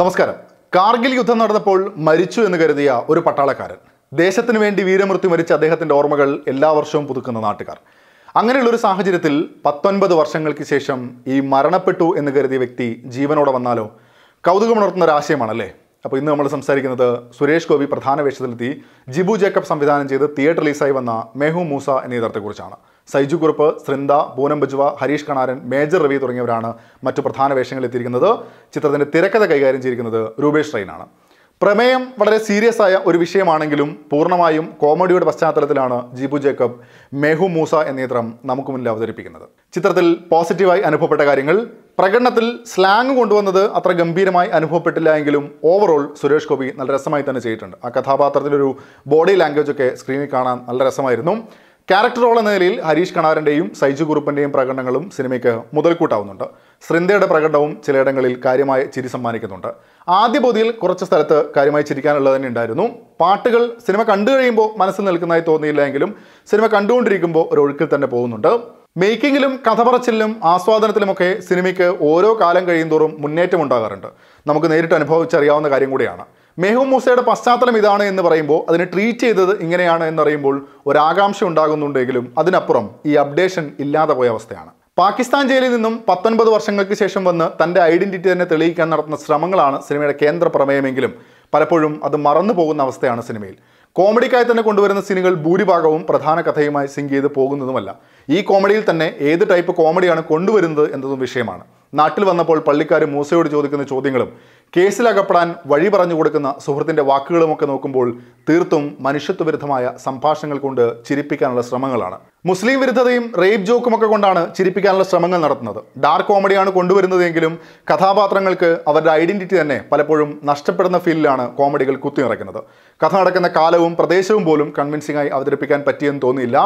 നമസ്കാരം കാർഗിൽ യുദ്ധം നടന്നപ്പോൾ മരിച്ചു എന്ന് കരുതിയ ഒരു പട്ടാളക്കാരൻ ദേശത്തിന് വേണ്ടി വീരമൃത്യു മരിച്ച അദ്ദേഹത്തിൻ്റെ ഓർമ്മകൾ എല്ലാ വർഷവും പുതുക്കുന്ന നാട്ടുകാർ ഒരു സാഹചര്യത്തിൽ പത്തൊൻപത് വർഷങ്ങൾക്ക് ശേഷം ഈ മരണപ്പെട്ടു എന്ന് കരുതിയ വ്യക്തി ജീവനോടെ വന്നാലോ കൗതുകമുണർത്തുന്ന ഒരു ആശയമാണല്ലേ അപ്പോൾ ഇന്ന് നമ്മൾ സംസാരിക്കുന്നത് സുരേഷ് ഗോപി പ്രധാന വേഷത്തിലെത്തി ജിബു ജേക്കബ് സംവിധാനം ചെയ്ത് തിയേറ്റർ റിലീസായി വന്ന മെഹു മൂസ എന്നീ ചിത്രത്തെക്കുറിച്ചാണ് സൈജു കുറുപ്പ് സൃന്ദ പൂനം ബജുവ ഹരീഷ് കണാരൻ മേജർ രവി തുടങ്ങിയവരാണ് മറ്റു പ്രധാന വേഷങ്ങളിൽ എത്തിയിരിക്കുന്നത് ചിത്രത്തിൻ്റെ തിരക്കഥ കൈകാര്യം ചെയ്തിരിക്കുന്നത് രൂപേഷ് റെയിനാണ് പ്രമേയം വളരെ സീരിയസ് ആയ ഒരു വിഷയമാണെങ്കിലും പൂർണ്ണമായും കോമഡിയുടെ പശ്ചാത്തലത്തിലാണ് ജീബു ജേക്കബ് മെഹു മൂസ എന്നീ ചിത്രം നമുക്ക് മുന്നിൽ അവതരിപ്പിക്കുന്നത് ചിത്രത്തിൽ പോസിറ്റീവായി അനുഭവപ്പെട്ട കാര്യങ്ങൾ പ്രകടനത്തിൽ സ്ലാങ് കൊണ്ടുവന്നത് അത്ര ഗംഭീരമായി അനുഭവപ്പെട്ടില്ല എങ്കിലും ഓവറോൾ സുരേഷ് ഗോപി നല്ല രസമായി തന്നെ ചെയ്തിട്ടുണ്ട് ആ കഥാപാത്രത്തിൻ്റെ ഒരു ബോഡി ലാംഗ്വേജ് ഒക്കെ സ്ക്രീനിൽ കാണാൻ നല്ല രസമായിരുന്നു ക്യാരക്ടർ റോൾ എന്ന നിലയിൽ ഹരീഷ് കണാരൻ്റെയും സൈജു കുറുപ്പൻ്റെയും പ്രകടനങ്ങളും സിനിമയ്ക്ക് മുതൽക്കൂട്ടാവുന്നുണ്ട് സൃന്ദയുടെ പ്രകടനവും ചിലയിടങ്ങളിൽ കാര്യമായ ചിരി സമ്മാനിക്കുന്നുണ്ട് ആദ്യ പൊതിയിൽ കുറച്ച് സ്ഥലത്ത് കാര്യമായി ചിരിക്കാനുള്ളത് തന്നെ ഉണ്ടായിരുന്നു പാട്ടുകൾ സിനിമ കണ്ടു കഴിയുമ്പോൾ മനസ്സിൽ നിൽക്കുന്നതായി തോന്നിയില്ല എങ്കിലും സിനിമ കണ്ടുകൊണ്ടിരിക്കുമ്പോൾ ഒരു ഒഴുക്കിൽ തന്നെ പോകുന്നുണ്ട് മേക്കിങ്ങിലും കഥ പറച്ചിലും ആസ്വാദനത്തിലുമൊക്കെ സിനിമയ്ക്ക് ഓരോ കാലം തോറും മുന്നേറ്റം ഉണ്ടാകാറുണ്ട് നമുക്ക് നേരിട്ട് അനുഭവിച്ചറിയാവുന്ന കാര്യം കൂടിയാണ് മെഹു മൂസയുടെ പശ്ചാത്തലം ഇതാണ് എന്ന് പറയുമ്പോൾ അതിനെ ട്രീറ്റ് ചെയ്തത് ഇങ്ങനെയാണ് എന്ന് പറയുമ്പോൾ ഒരാകാംക്ഷ ഉണ്ടാകുന്നുണ്ടെങ്കിലും അതിനപ്പുറം ഈ അപ്ഡേഷൻ ഇല്ലാതെ പോയ അവസ്ഥയാണ് പാകിസ്ഥാൻ ജയിലിൽ നിന്നും പത്തൊൻപത് വർഷങ്ങൾക്ക് ശേഷം വന്ന് തൻ്റെ ഐഡൻറ്റിറ്റി തന്നെ തെളിയിക്കാൻ നടത്തുന്ന ശ്രമങ്ങളാണ് സിനിമയുടെ കേന്ദ്ര പ്രമേയമെങ്കിലും പലപ്പോഴും അത് മറന്നു പോകുന്ന അവസ്ഥയാണ് സിനിമയിൽ കോമഡിക്കായി തന്നെ കൊണ്ടുവരുന്ന സിനിമകൾ ഭൂരിഭാഗവും പ്രധാന കഥയുമായി സിങ്ക് ചെയ്ത് പോകുന്നതുമല്ല ഈ കോമഡിയിൽ തന്നെ ഏത് ടൈപ്പ് കോമഡിയാണ് കൊണ്ടുവരുന്നത് എന്നതും വിഷയമാണ് നാട്ടിൽ വന്നപ്പോൾ പള്ളിക്കാർ മൂസയോട് ചോദിക്കുന്ന ചോദ്യങ്ങളും കേസിലകപ്പെടാൻ വഴി പറഞ്ഞു കൊടുക്കുന്ന സുഹൃത്തിൻ്റെ വാക്കുകളുമൊക്കെ നോക്കുമ്പോൾ തീർത്തും മനുഷ്യത്വവിരുദ്ധമായ സംഭാഷണങ്ങൾ കൊണ്ട് ചിരിപ്പിക്കാനുള്ള ശ്രമങ്ങളാണ് മുസ്ലിം വിരുദ്ധതയും റേപ്പ് ഒക്കെ കൊണ്ടാണ് ചിരിപ്പിക്കാനുള്ള ശ്രമങ്ങൾ നടത്തുന്നത് ഡാർക്ക് കോമഡിയാണ് കൊണ്ടുവരുന്നതെങ്കിലും കഥാപാത്രങ്ങൾക്ക് അവരുടെ ഐഡൻറ്റിറ്റി തന്നെ പലപ്പോഴും നഷ്ടപ്പെടുന്ന ഫീലിലാണ് കോമഡികൾ നിറയ്ക്കുന്നത് കഥ നടക്കുന്ന കാലവും പ്രദേശവും പോലും കൺവിൻസിംഗ് ആയി അവതരിപ്പിക്കാൻ പറ്റിയെന്ന് തോന്നിയില്ല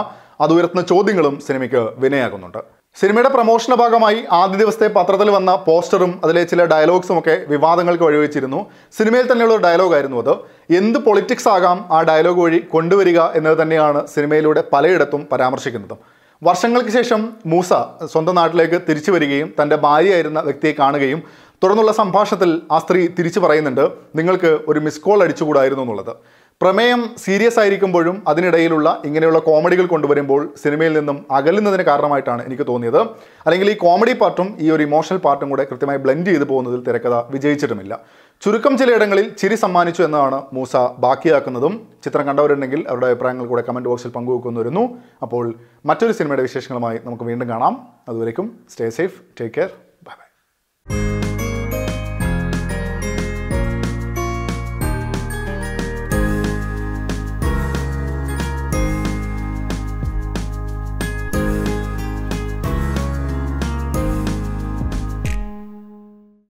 അത് ഉയർത്തുന്ന ചോദ്യങ്ങളും സിനിമയ്ക്ക് വിനയാകുന്നുണ്ട് സിനിമയുടെ പ്രൊമോഷന്റെ ഭാഗമായി ആദ്യ ദിവസത്തെ പത്രത്തിൽ വന്ന പോസ്റ്ററും അതിലെ ചില ഡയലോഗ്സും ഒക്കെ വിവാദങ്ങൾക്ക് വഴിവെച്ചിരുന്നു സിനിമയിൽ തന്നെയുള്ള ഡയലോഗായിരുന്നു അത് എന്ത് പൊളിറ്റിക്സ് ആകാം ആ ഡയലോഗ് വഴി കൊണ്ടുവരിക എന്നത് തന്നെയാണ് സിനിമയിലൂടെ പലയിടത്തും പരാമർശിക്കുന്നത് വർഷങ്ങൾക്ക് ശേഷം മൂസ സ്വന്തം നാട്ടിലേക്ക് തിരിച്ചു വരികയും തൻ്റെ ഭാര്യയായിരുന്ന വ്യക്തിയെ കാണുകയും തുടർന്നുള്ള സംഭാഷണത്തിൽ ആ സ്ത്രീ തിരിച്ചു പറയുന്നുണ്ട് നിങ്ങൾക്ക് ഒരു മിസ് കോൾ അടിച്ചുകൂടായിരുന്നു എന്നുള്ളത് പ്രമേയം സീരിയസ് ആയിരിക്കുമ്പോഴും അതിനിടയിലുള്ള ഇങ്ങനെയുള്ള കോമഡികൾ കൊണ്ടുവരുമ്പോൾ സിനിമയിൽ നിന്നും അകലുന്നതിന് കാരണമായിട്ടാണ് എനിക്ക് തോന്നിയത് അല്ലെങ്കിൽ ഈ കോമഡി പാർട്ടും ഈ ഒരു ഇമോഷണൽ പാർട്ടും കൂടെ കൃത്യമായി ബ്ലെൻഡ് ചെയ്തു പോകുന്നതിൽ തിരക്കഥ വിജയിച്ചിട്ടുമില്ല ചുരുക്കം ചിലയിടങ്ങളിൽ ചിരി സമ്മാനിച്ചു എന്നാണ് മൂസ ബാക്കിയാക്കുന്നതും ചിത്രം കണ്ടവരുണ്ടെങ്കിൽ അവരുടെ അഭിപ്രായങ്ങൾ കൂടെ കമൻറ്റ് ബോക്സിൽ പങ്കുവെക്കുന്നു വരുന്നു അപ്പോൾ മറ്റൊരു സിനിമയുടെ വിശേഷങ്ങളുമായി നമുക്ക് വീണ്ടും കാണാം അതുവരേക്കും stay safe take care bye by